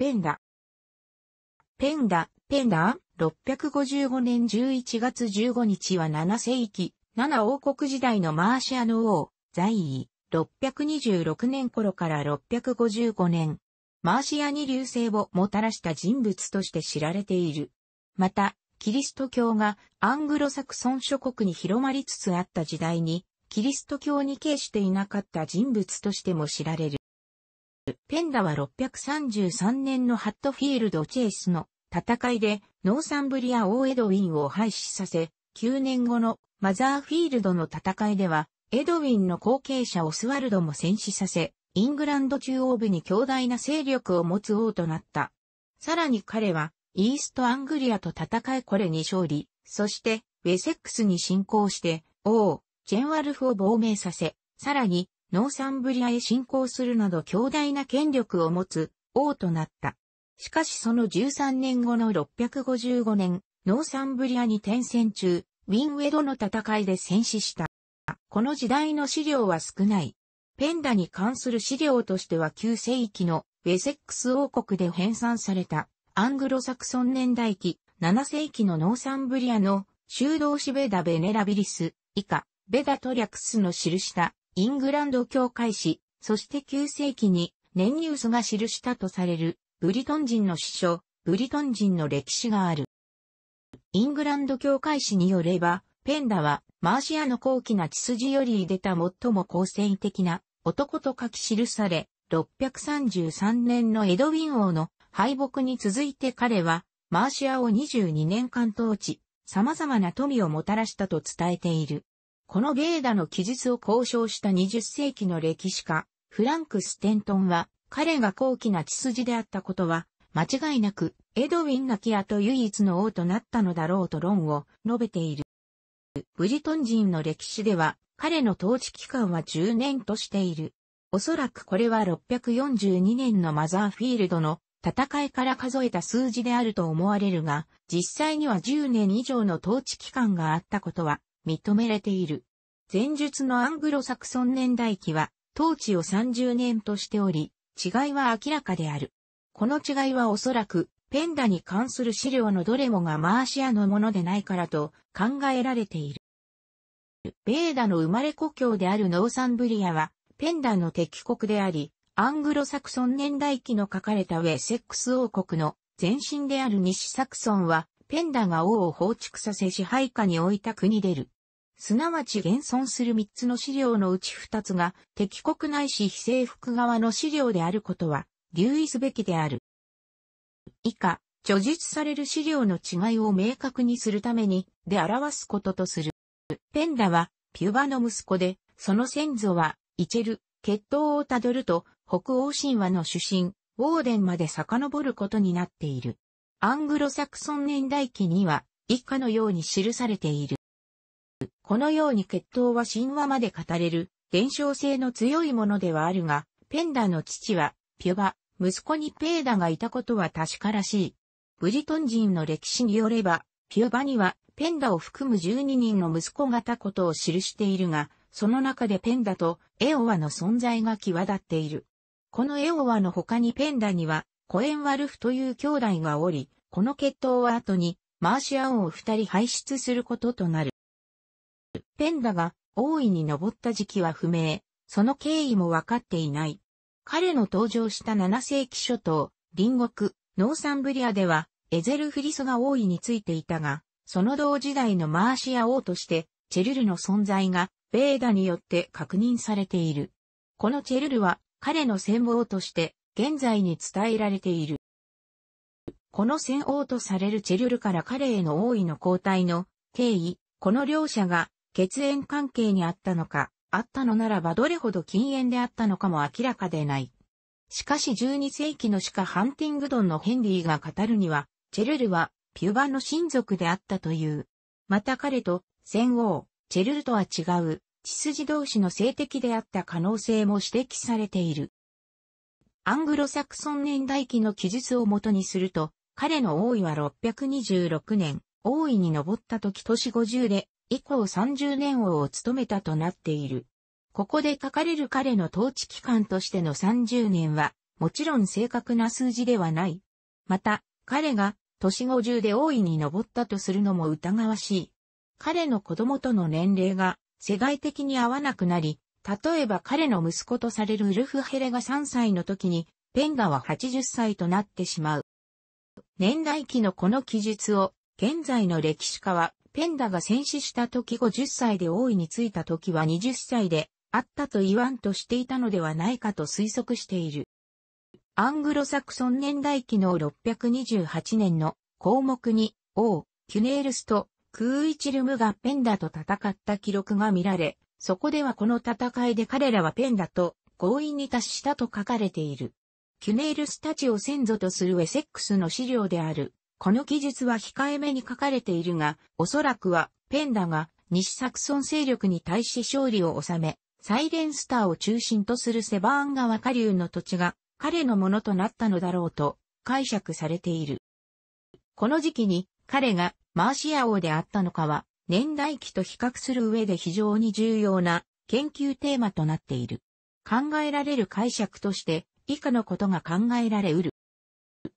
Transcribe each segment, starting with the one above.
ペンダ。ペンダ、ペンダ、655年11月15日は7世紀、7王国時代のマーシアの王、在位、626年頃から655年。マーシアに流星をもたらした人物として知られている。また、キリスト教がアングロサクソン諸国に広まりつつあった時代に、キリスト教に敬していなかった人物としても知られる。ペンダは633年のハットフィールド・チェイスの戦いでノーサンブリア王エドウィンを廃止させ、9年後のマザーフィールドの戦いでは、エドウィンの後継者オスワルドも戦死させ、イングランド中央部に強大な勢力を持つ王となった。さらに彼は、イーストアングリアと戦いこれに勝利、そして、ウェセックスに侵攻して、王、ジェンワルフを亡命させ、さらに、ノーサンブリアへ侵攻するなど強大な権力を持つ王となった。しかしその13年後の655年、ノーサンブリアに転戦中、ウィンウェドの戦いで戦死した。この時代の資料は少ない。ペンダに関する資料としては旧世紀のウェセックス王国で編纂されたアングロサクソン年代記7世紀のノーサンブリアの修道士ベダ・ベネラビリス以下ベダ・トリャクスの記したイングランド教会史、そして9世紀に年ニュースが記したとされるブリトン人の史書、ブリトン人の歴史がある。イングランド教会史によれば、ペンダはマーシアの高貴な血筋より出た最も好戦的な男と書き記され、633年のエドウィン王の敗北に続いて彼はマーシアを22年間統治、様々な富をもたらしたと伝えている。このゲーダの記述を交渉した20世紀の歴史家、フランク・ステントンは、彼が高貴な血筋であったことは、間違いなく、エドウィンナキアと唯一の王となったのだろうと論を述べている。ブリトン人の歴史では、彼の統治期間は10年としている。おそらくこれは642年のマザーフィールドの戦いから数えた数字であると思われるが、実際には10年以上の統治期間があったことは認めれている。前述のアングロサクソン年代記は、統治を30年としており、違いは明らかである。この違いはおそらく、ペンダに関する資料のどれもがマーシアのものでないからと考えられている。ベーダの生まれ故郷であるノーサンブリアは、ペンダの敵国であり、アングロサクソン年代記の書かれたウェセックス王国の前身である西サクソンは、ペンダが王を放逐させ支配下に置いた国でる。すなわち現存する三つの資料のうち二つが敵国内いし非征服側の資料であることは留意すべきである。以下、著述される資料の違いを明確にするために、で表すこととする。ペンダは、ピュバの息子で、その先祖は、イチェル、血統をたどると、北欧神話の主神、ウォーデンまで遡ることになっている。アングロサクソン年代記には、以下のように記されている。このように血統は神話まで語れる、伝承性の強いものではあるが、ペンダの父は、ピュバ、息子にペーダがいたことは確からしい。ブリトン人の歴史によれば、ピュバには、ペンダを含む12人の息子がたことを記しているが、その中でペンダとエオワの存在が際立っている。このエオワの他にペンダには、コエンワルフという兄弟がおり、この決闘は後に、マーシア王を二人排出することとなる。ペンダが王位に上った時期は不明、その経緯も分かっていない。彼の登場した7世紀初頭、隣国、ノーサンブリアでは、エゼルフリソが王位についていたが、その同時代のマーシア王として、チェルルの存在が、ベーダによって確認されている。このチェルルは、彼の専門として、現在に伝えられている。この戦王とされるチェリュルから彼への王位の交代の経緯、この両者が血縁関係にあったのか、あったのならばどれほど禁煙であったのかも明らかでない。しかし12世紀の鹿ハンティングドンのヘンリーが語るには、チェルルはピュバの親族であったという。また彼と戦王、チェルルとは違う、血筋同士の性的であった可能性も指摘されている。アングロサクソン年代記の記述をもとにすると、彼の王位は626年、王位に上った時年50で、以降30年王を務めたとなっている。ここで書かれる彼の統治期間としての30年は、もちろん正確な数字ではない。また、彼が年50で王位に上ったとするのも疑わしい。彼の子供との年齢が世界的に合わなくなり、例えば彼の息子とされるウルフ・ヘレが3歳の時に、ペンガは80歳となってしまう。年代記のこの記述を、現在の歴史家は、ペンダが戦死した時50歳で王位に就いた時は20歳であったと言わんとしていたのではないかと推測している。アングロサクソン年代記の628年の項目に王、キュネールスとクーイチルムがペンダと戦った記録が見られ、そこではこの戦いで彼らはペンダと合意に達したと書かれている。キュネイルスたちを先祖とするウェセックスの資料である。この記述は控えめに書かれているが、おそらくはペンダが西サクソン勢力に対し勝利を収め、サイレンスターを中心とするセバーン川下流の土地が彼のものとなったのだろうと解釈されている。この時期に彼がマーシア王であったのかは年代記と比較する上で非常に重要な研究テーマとなっている。考えられる解釈として以下のことが考えられうる。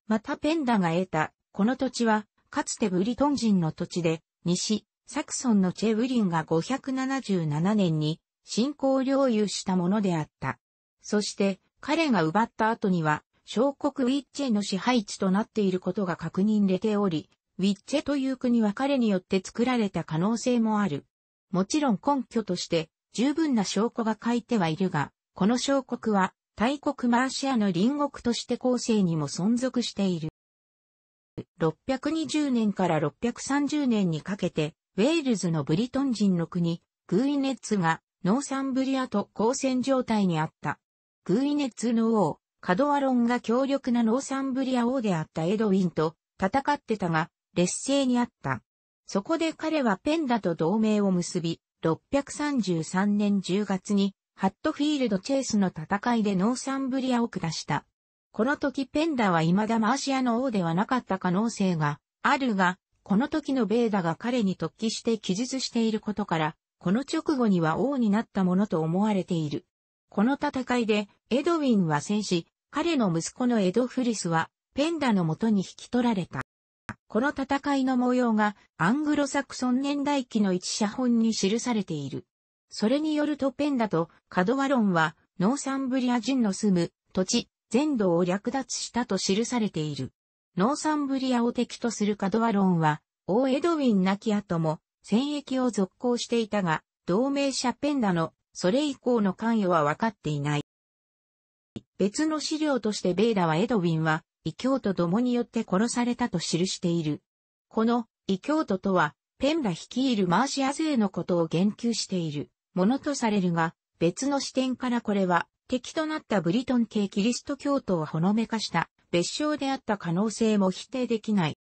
またペンダが得た、この土地は、かつてブリトン人の土地で、西、サクソンのチェウリンが577年に信仰領有したものであった。そして彼が奪った後には小国ウィッチェの支配地となっていることが確認れており、ウィッチェという国は彼によって作られた可能性もある。もちろん根拠として十分な証拠が書いてはいるが、この証国は大国マーシアの隣国として後世にも存続している。620年から630年にかけて、ウェールズのブリトン人の国、グーイネッツがノーサンブリアと交戦状態にあった。グーイネッツの王、カドアロンが強力なノーサンブリア王であったエドウィンと戦ってたが、劣勢にあった。そこで彼はペンダと同盟を結び、633年10月に、ハットフィールド・チェイスの戦いでノーサンブリアを下した。この時ペンダは未だマーシアの王ではなかった可能性があるが、この時のベーダが彼に突起して記述していることから、この直後には王になったものと思われている。この戦いで、エドウィンは戦死、彼の息子のエドフリスは、ペンダのもとに引き取られた。この戦いの模様がアングロサクソン年代記の一写本に記されている。それによるとペンダとカドワロンはノーサンブリア人の住む土地、全土を略奪したと記されている。ノーサンブリアを敵とするカドワロンは、オーエドウィン亡き後も戦役を続行していたが、同盟者ペンダのそれ以降の関与は分かっていない。別の資料としてベーダはエドウィンは異教徒どもによって殺されたと記している。この異教徒とは、ペンラ率いるマーシア勢のことを言及しているものとされるが、別の視点からこれは敵となったブリトン系キリスト教徒をほのめかした別称であった可能性も否定できない。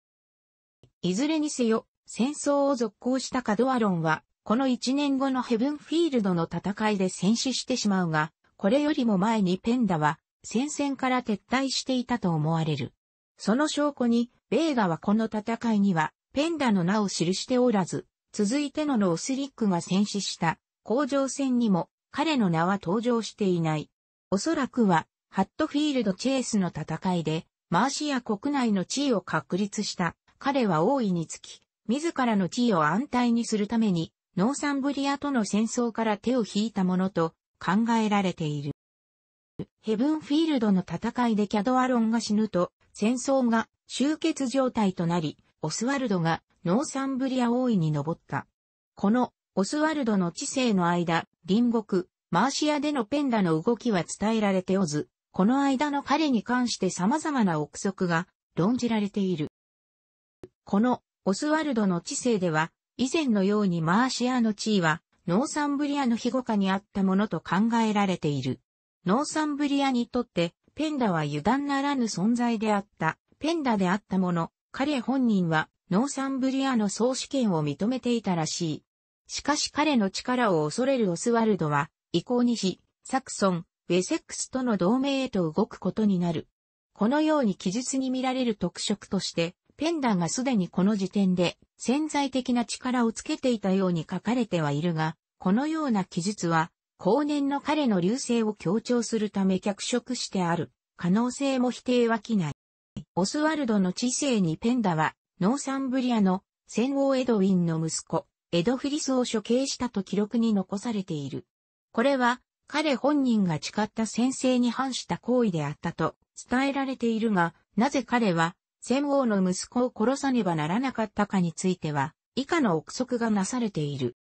いずれにせよ、戦争を続行したカドアロンは、この1年後のヘブンフィールドの戦いで戦死してしまうが、これよりも前にペンダは戦線から撤退していたと思われる。その証拠に、ベーガはこの戦いには、ペンダの名を記しておらず、続いてのロースリックが戦死した、工場戦にも、彼の名は登場していない。おそらくは、ハットフィールド・チェイスの戦いで、マーシア国内の地位を確立した、彼は大いにつき、自らの地位を安泰にするために、ノーサンブリアとの戦争から手を引いたものと考えられている。ヘブンフィールドの戦いでキャドアロンが死ぬと、戦争が終結状態となり、オスワルドがノーサンブリア王位に登った。このオスワルドの知性の間、隣国、マーシアでのペンダの動きは伝えられておず、この間の彼に関して様々な憶測が論じられている。このオスワルドの知性では、以前のようにマーシアの地位は、ノーサンブリアの庇護下にあったものと考えられている。ノーサンブリアにとって、ペンダは油断ならぬ存在であった。ペンダであったもの、彼本人は、ノーサンブリアの総主権を認めていたらしい。しかし彼の力を恐れるオスワルドは、移行にし、サクソン、ウェセックスとの同盟へと動くことになる。このように記述に見られる特色として、ペンダがすでにこの時点で潜在的な力をつけていたように書かれてはいるが、このような記述は後年の彼の流星を強調するため脚色してある可能性も否定はきない。オスワルドの知性にペンダは、ノーサンブリアの戦王エドウィンの息子、エドフリスを処刑したと記録に残されている。これは、彼本人が誓った先生に反した行為であったと伝えられているが、なぜ彼は、戦王の息子を殺さねばならなかったかについては、以下の憶測がなされている。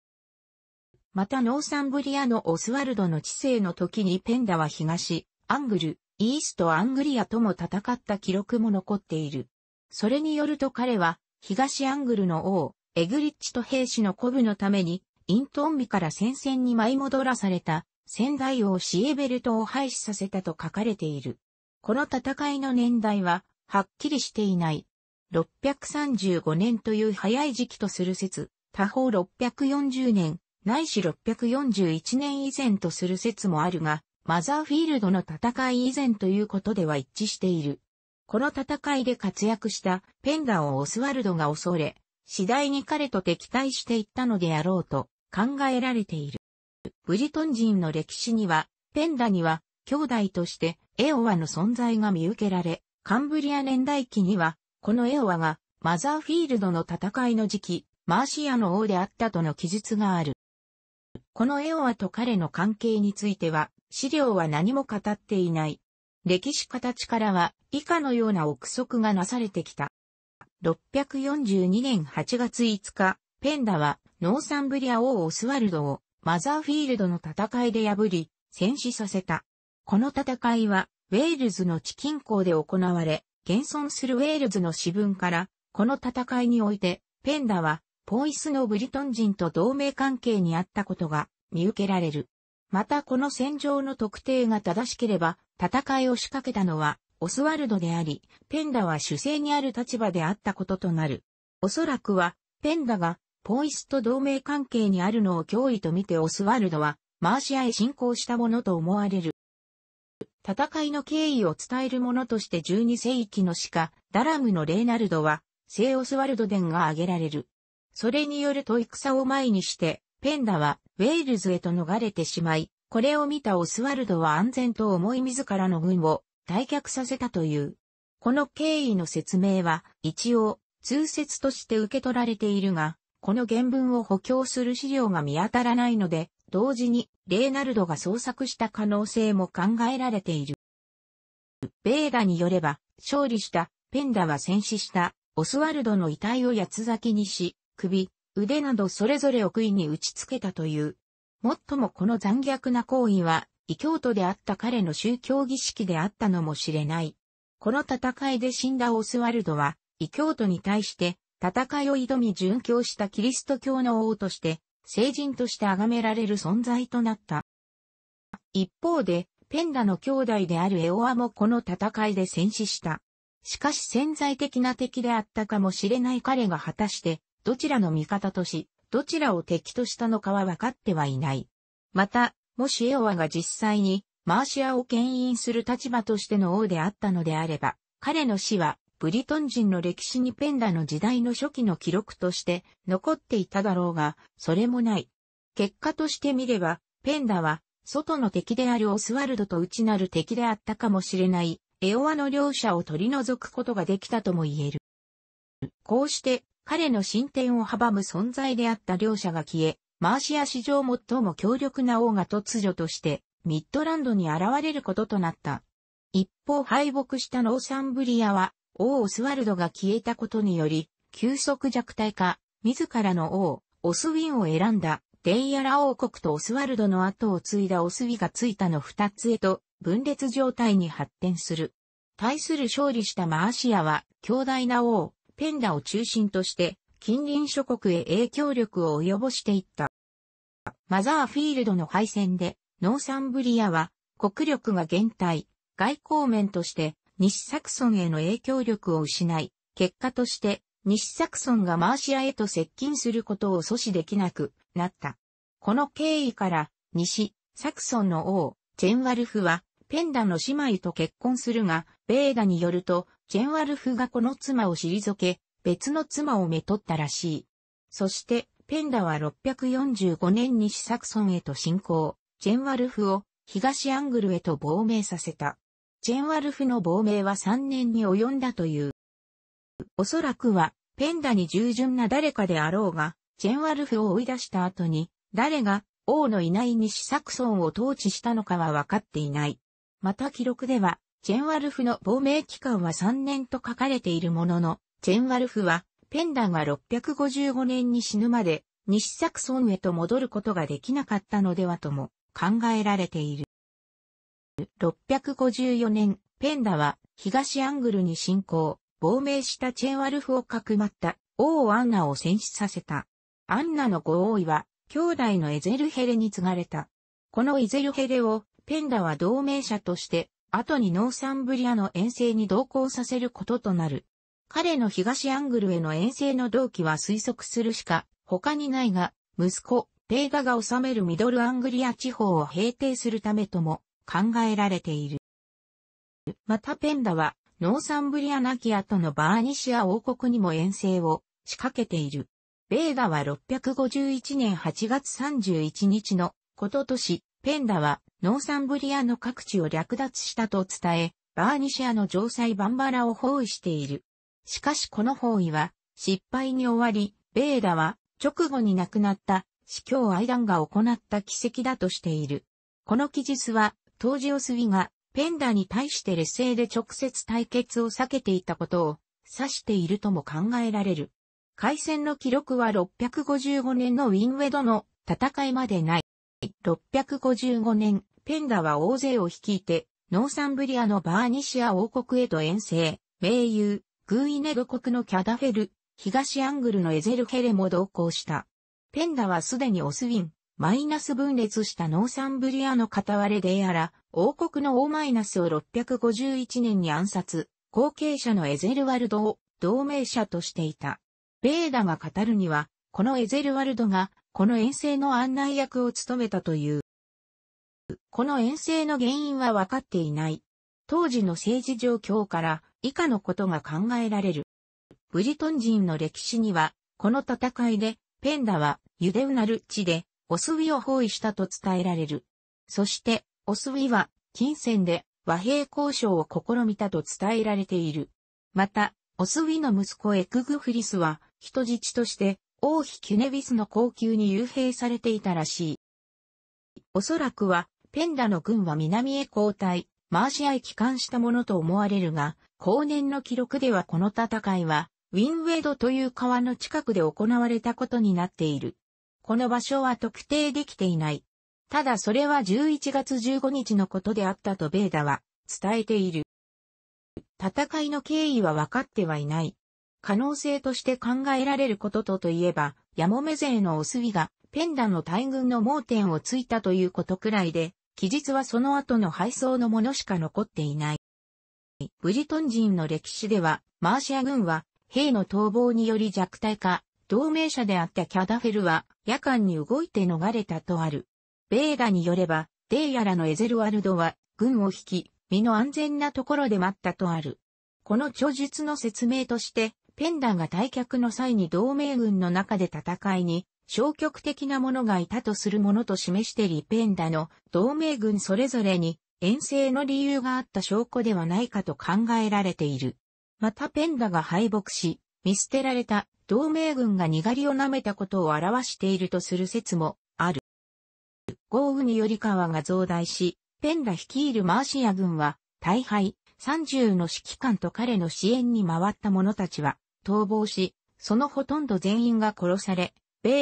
またノーサンブリアのオスワルドの治世の時にペンダは東、アングル、イーストアングリアとも戦った記録も残っている。それによると彼は、東アングルの王、エグリッチと兵士の鼓舞のために、イントンビから戦線に舞い戻らされた、仙台王シエベルトを廃止させたと書かれている。この戦いの年代は、はっきりしていない。635年という早い時期とする説、他方640年、ないし641年以前とする説もあるが、マザーフィールドの戦い以前ということでは一致している。この戦いで活躍したペンダをオスワルドが恐れ、次第に彼と敵対していったのであろうと考えられている。ブリトン人の歴史には、ペンダには兄弟としてエオワの存在が見受けられ、カンブリア年代記には、このエオワがマザーフィールドの戦いの時期、マーシアの王であったとの記述がある。このエオアと彼の関係については、資料は何も語っていない。歴史形からは、以下のような憶測がなされてきた。642年8月5日、ペンダは、ノーサンブリア王オスワルドを、マザーフィールドの戦いで破り、戦死させた。この戦いは、ウェールズの地近郊で行われ、現存するウェールズの私文から、この戦いにおいて、ペンダは、ポイスのブリトン人と同盟関係にあったことが見受けられる。またこの戦場の特定が正しければ、戦いを仕掛けたのはオスワルドであり、ペンダは主政にある立場であったこととなる。おそらくは、ペンダがポイスと同盟関係にあるのを脅威とみてオスワルドは、マーシアへ侵攻したものと思われる。戦いの経緯を伝えるものとして12世紀の鹿、ダラムのレーナルドは、聖オスワルド伝が挙げられる。それによると戦を前にして、ペンダはウェールズへと逃れてしまい、これを見たオスワルドは安全と思い自らの軍を退却させたという。この経緯の説明は一応通説として受け取られているが、この原文を補強する資料が見当たらないので、同時にレーナルドが創作した可能性も考えられている。ベーダによれば、勝利したペンダは戦死したオスワルドの遺体を八つ咲きにし、首、腕などそれぞれをいに打ち付けたという。もっともこの残虐な行為は、異教徒であった彼の宗教儀式であったのもしれない。この戦いで死んだオスワルドは、異教徒に対して、戦いを挑み殉教したキリスト教の王として、聖人として崇められる存在となった。一方で、ペンダの兄弟であるエオアもこの戦いで戦死した。しかし潜在的な敵であったかもしれない彼が果たして、どちらの味方とし、どちらを敵としたのかは分かってはいない。また、もしエオアが実際にマーシアを牽引する立場としての王であったのであれば、彼の死はブリトン人の歴史にペンダの時代の初期の記録として残っていただろうが、それもない。結果として見れば、ペンダは外の敵であるオスワルドと内なる敵であったかもしれない、エオアの両者を取り除くことができたとも言える。こうして、彼の進展を阻む存在であった両者が消え、マーシア史上最も強力な王が突如としてミッドランドに現れることとなった。一方敗北したノーサンブリアは、王オスワルドが消えたことにより、急速弱体化、自らの王、オスウィンを選んだ、デイヤラ王国とオスワルドの後を継いだオスウィがついたの二つへと、分裂状態に発展する。対する勝利したマーシアは、強大な王、ペンダを中心として、近隣諸国へ影響力を及ぼしていった。マザーフィールドの敗戦で、ノーサンブリアは国力が減退、外交面として西サクソンへの影響力を失い、結果として西サクソンがマーシアへと接近することを阻止できなくなった。この経緯から西サクソンの王、チェンワルフはペンダの姉妹と結婚するが、ベーダによるとジェンワルフがこの妻を退け、別の妻をめとったらしい。そして、ペンダは645年にシサクソンへと侵攻、ジェンワルフを東アングルへと亡命させた。ジェンワルフの亡命は3年に及んだという。おそらくは、ペンダに従順な誰かであろうが、ジェンワルフを追い出した後に、誰が王のいない西サクソンを統治したのかは分かっていない。また記録では、チェンワルフの亡命期間は3年と書かれているものの、チェンワルフは、ペンダンが655年に死ぬまで、西サクソンへと戻ることができなかったのではとも考えられている。654年、ペンダは東アングルに侵攻、亡命したチェンワルフをかくまった王アンナを戦死させた。アンナのご王位は兄弟のエゼルヘレに継がれた。このエゼルヘレをペンダは同盟者として後にノーサンブリアの遠征に同行させることとなる。彼の東アングルへの遠征の動機は推測するしか他にないが、息子、ペイガが治めるミドルアングリア地方を平定するためとも考えられている。またペンダは、ノーサンブリアナキアとのバーニシア王国にも遠征を仕掛けている。ベーガは651年8月31日のこととし、ペンダはノーサンブリアの各地を略奪したと伝え、バーニシアの城塞バンバラを包囲している。しかしこの包囲は失敗に終わり、ベーダは直後に亡くなった司教アイダンが行った奇跡だとしている。この記述は、当時オスウィがペンダに対して劣勢で直接対決を避けていたことを指しているとも考えられる。海戦の記録は655年のウィンウェドの戦いまでない。655年、ペンダは大勢を率いて、ノーサンブリアのバーニシア王国へと遠征、盟友、グーイネド国のキャダフェル、東アングルのエゼルヘレも同行した。ペンダはすでにオスウィン、マイナス分裂したノーサンブリアの片割れでやら、王国のオーマイナスを651年に暗殺、後継者のエゼルワルドを同盟者としていた。ベーダが語るには、このエゼルワルドが、この遠征の案内役を務めたという。この遠征の原因は分かっていない。当時の政治状況から以下のことが考えられる。ブリトン人の歴史には、この戦いで、ペンダはユデウナル地で、オスウィを包囲したと伝えられる。そして、オスウィは、金銭で和平交渉を試みたと伝えられている。また、オスウィの息子エクグフリスは、人質として、王妃キュネビスの高級に幽閉されていたらしい。おそらくは、ペンダの軍は南へ後退、マーシアへ帰還したものと思われるが、後年の記録ではこの戦いは、ウィンウェドという川の近くで行われたことになっている。この場所は特定できていない。ただそれは11月15日のことであったとベーダは伝えている。戦いの経緯は分かってはいない。可能性として考えられることとといえば、ヤモメ勢のオスビがペンダの大軍の盲点をついたということくらいで、記述はその後の配送のものしか残っていない。ブリトン人の歴史では、マーシア軍は、兵の逃亡により弱体化、同盟者であったキャダフェルは、夜間に動いて逃れたとある。ベーガによれば、デイヤラのエゼルワルドは、軍を引き、身の安全なところで待ったとある。この著述の説明として、ペンダが退却の際に同盟軍の中で戦いに消極的な者がいたとするものと示してリペンダの同盟軍それぞれに遠征の理由があった証拠ではないかと考えられている。またペンダが敗北し、見捨てられた同盟軍がにがりを舐めたことを表しているとする説もある。豪雨により川が増大し、ペンダ率いるマーシア軍は大敗、30の指揮官と彼の支援に回った者たちは逃亡し、そのほとんど全員が殺され、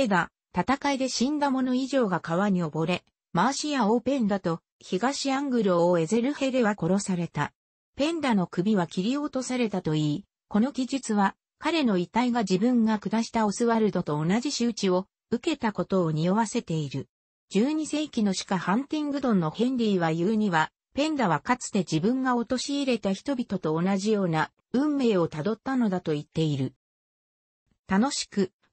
ーが戦いで死んだ者以上が川に溺れ、マーシア王ペンダと東アングル王エゼルヘレは殺された。ペンダの首は切り落とされたといい、この記述は彼の遺体が自分が下したオスワルドと同じ仕打ちを受けたことを匂わせている。12世紀の歯科ハンティングドンのヘンリーは言うには、ペンダはかつて自分が陥れた人々と同じような運命をたどったのだと言っている。楽しく